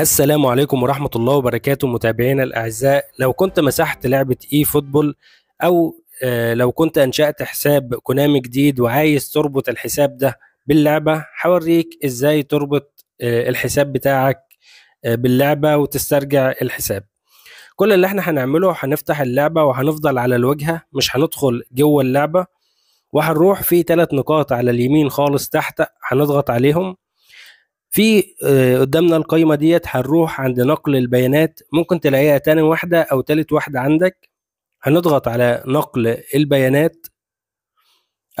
السلام عليكم ورحمة الله وبركاته متابعينا الأعزاء لو كنت مسحت لعبة إي فوتبول أو آه، لو كنت أنشأت حساب كونامي جديد وعايز تربط الحساب ده باللعبة هوريك إزاي تربط آه، الحساب بتاعك آه، باللعبة وتسترجع الحساب كل اللي احنا هنعمله هنفتح اللعبة وهنفضل على الواجهة مش هندخل جوه اللعبة وهنروح في ثلاث نقاط على اليمين خالص تحت هنضغط عليهم في آه، قدامنا القايمه ديت هنروح عند نقل البيانات ممكن تلاقيها تاني واحده او تالت واحده عندك هنضغط على نقل البيانات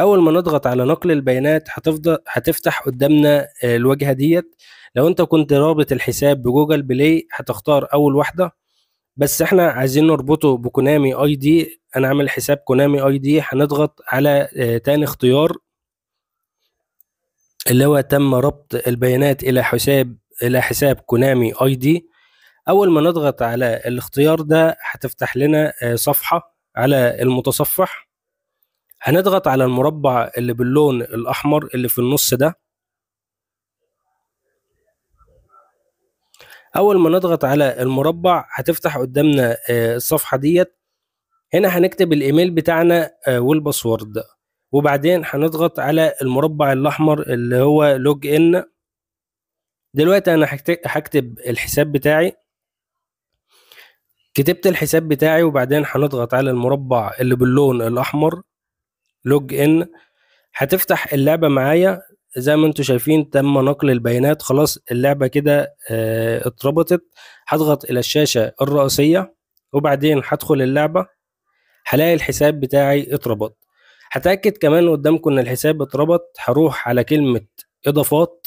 اول ما نضغط على نقل البيانات هتفضل هتفتح قدامنا آه، الواجهه ديت لو انت كنت رابط الحساب بجوجل بلاي هتختار اول واحده بس احنا عايزين نربطه بكونامي اي دي انا عامل حساب كونامي اي دي هنضغط على آه، تاني اختيار اللي هو تم ربط البيانات الى حساب الى حساب كونامي اي دي اول ما نضغط على الاختيار ده هتفتح لنا آه، صفحه على المتصفح هنضغط على المربع اللي باللون الاحمر اللي في النص ده اول ما نضغط على المربع هتفتح قدامنا آه، الصفحه ديت هنا هنكتب الايميل بتاعنا آه، والباسورد وبعدين هنضغط على المربع الاحمر اللي هو لوج ان دلوقتي انا هكتب الحساب بتاعي كتبت الحساب بتاعي وبعدين هنضغط على المربع اللي باللون الاحمر لوج ان هتفتح اللعبه معايا زي ما انتم شايفين تم نقل البيانات خلاص اللعبه كده اه اتربطت هضغط الى الشاشه الرئيسيه وبعدين هدخل اللعبه هلاقي الحساب بتاعي اتربط هتاكد كمان قدامكم ان الحساب اتربط هروح على كلمه اضافات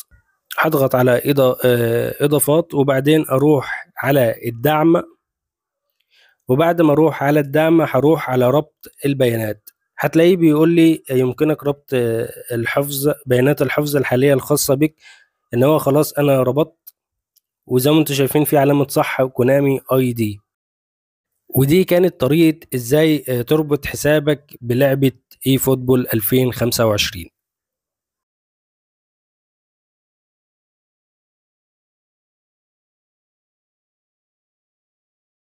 هضغط على آه، اضافات وبعدين اروح على الدعم وبعد ما اروح على الدعم هروح على ربط البيانات هتلاقيه بيقول لي يمكنك ربط الحفظ بيانات الحفظ الحاليه الخاصه بك ان هو خلاص انا ربطت وزي ما انتم شايفين في علامه صح كونامي اي دي ودي كانت طريقه ازاي آه، تربط حسابك بلعبه اي فوتبول 2025